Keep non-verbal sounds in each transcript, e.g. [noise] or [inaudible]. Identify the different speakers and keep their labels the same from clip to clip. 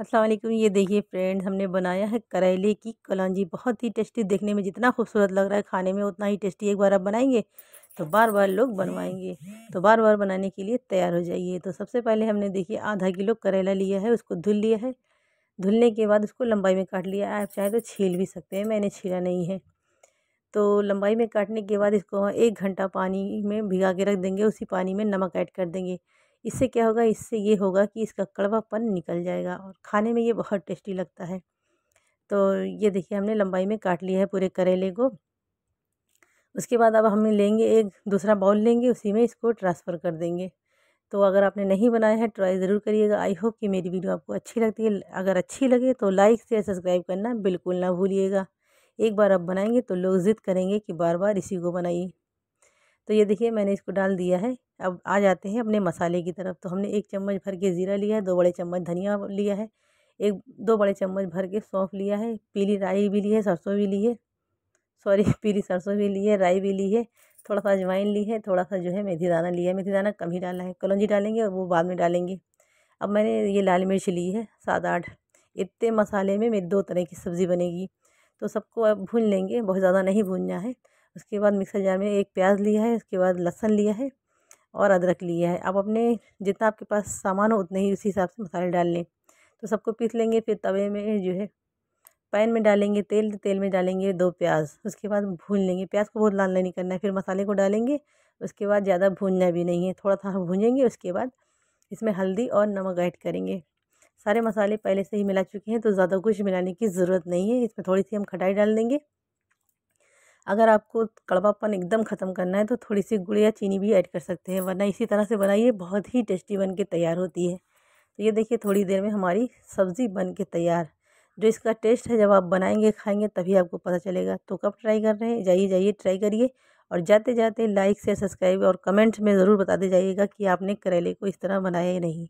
Speaker 1: असलम ये देखिए फ्रेंड्स हमने बनाया है करेले की कलांजी बहुत ही टेस्टी देखने में जितना खूबसूरत लग रहा है खाने में उतना ही टेस्टी एक बार आप बनाएंगे तो बार बार लोग बनवाएंगे तो बार बार बनाने के लिए तैयार हो जाइए तो सबसे पहले हमने देखिए आधा किलो करेला लिया है उसको धुल लिया है धुलने के बाद उसको लंबाई में काट लिया है आप चाहे तो छील भी सकते हैं मैंने छीला नहीं है तो लंबाई में काटने के बाद इसको एक घंटा पानी में भिगा के रख देंगे उसी पानी में नमक ऐड कर देंगे इससे क्या होगा इससे ये होगा कि इसका कड़वापन निकल जाएगा और खाने में ये बहुत टेस्टी लगता है तो ये देखिए हमने लंबाई में काट लिया है पूरे करेले को उसके बाद अब हम लेंगे एक दूसरा बाउल लेंगे उसी में इसको ट्रांसफ़र कर देंगे तो अगर आपने नहीं बनाया है ट्राई ज़रूर करिएगा आई होप कि मेरी वीडियो आपको अच्छी लगती है अगर अच्छी लगे तो लाइक शेयर सब्सक्राइब करना बिल्कुल ना भूलिएगा एक बार आप बनाएंगे तो लोग ज़िद करेंगे कि बार बार इसी को बनाइए तो ये देखिए मैंने इसको डाल दिया है अब आ जाते हैं अपने मसाले की तरफ तो हमने एक चम्मच भर के ज़ीरा लिया है दो बड़े चम्मच धनिया लिया है एक दो बड़े चम्मच भर के सौंफ लिया है पीली राई भी ली है सरसों भी ली है सॉरी [laughs] पीली सरसों भी ली है राई भी ली है थोड़ा सा अजवाइन ली है थोड़ा सा जो है मेथी दाना लिया है मेथी दाना कम ही डाला है कलौजी डालेंगे और वो बाद में डालेंगे अब मैंने ये लाल मिर्च ली है सात आठ इतने मसाले में मेरी दो तरह की सब्ज़ी बनेगी तो सबको अब भून लेंगे बहुत ज़्यादा नहीं भूनना है उसके बाद मिक्सर जार में एक प्याज लिया है उसके बाद लहसुन लिया है और अदरक लिया है आप अपने जितना आपके पास सामान हो उतने ही उसी हिसाब से मसाले डाल लें तो सबको पीस लेंगे फिर तवे में जो है पैन में डालेंगे तेल तेल में डालेंगे दो प्याज उसके बाद भून लेंगे प्याज को बहुत लाल नहीं करना है फिर मसाले को डालेंगे उसके बाद ज़्यादा भूनना भी नहीं है थोड़ा थोड़ा भूनेंगे उसके बाद इसमें हल्दी और नमक ऐड करेंगे सारे मसाले पहले से ही मिला चुके हैं तो ज़्यादा कुछ मिलाने की ज़रूरत नहीं है इसमें थोड़ी सी हम खटाई डाल देंगे अगर आपको कड़वापन एकदम ख़त्म करना है तो थोड़ी सी गुड़ या चीनी भी ऐड कर सकते हैं वरना इसी तरह से बनाइए बहुत ही टेस्टी बन के तैयार होती है तो ये देखिए थोड़ी देर में हमारी सब्ज़ी बन के तैयार जो इसका टेस्ट है जब आप बनाएंगे खाएंगे तभी आपको पता चलेगा तो कब ट्राई कर रहे हैं जाइए जाइए ट्राई करिए और जाते जाते लाइक से सब्सक्राइब और कमेंट में ज़रूर बता दे जाइएगा कि आपने करेले को इस तरह बनाया ही नहीं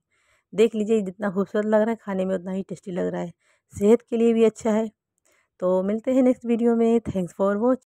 Speaker 1: देख लीजिए जितना खूबसूरत लग रहा है खाने में उतना ही टेस्टी लग रहा है सेहत के लिए भी अच्छा है तो मिलते हैं नेक्स्ट वीडियो में थैंक्स फॉर वॉच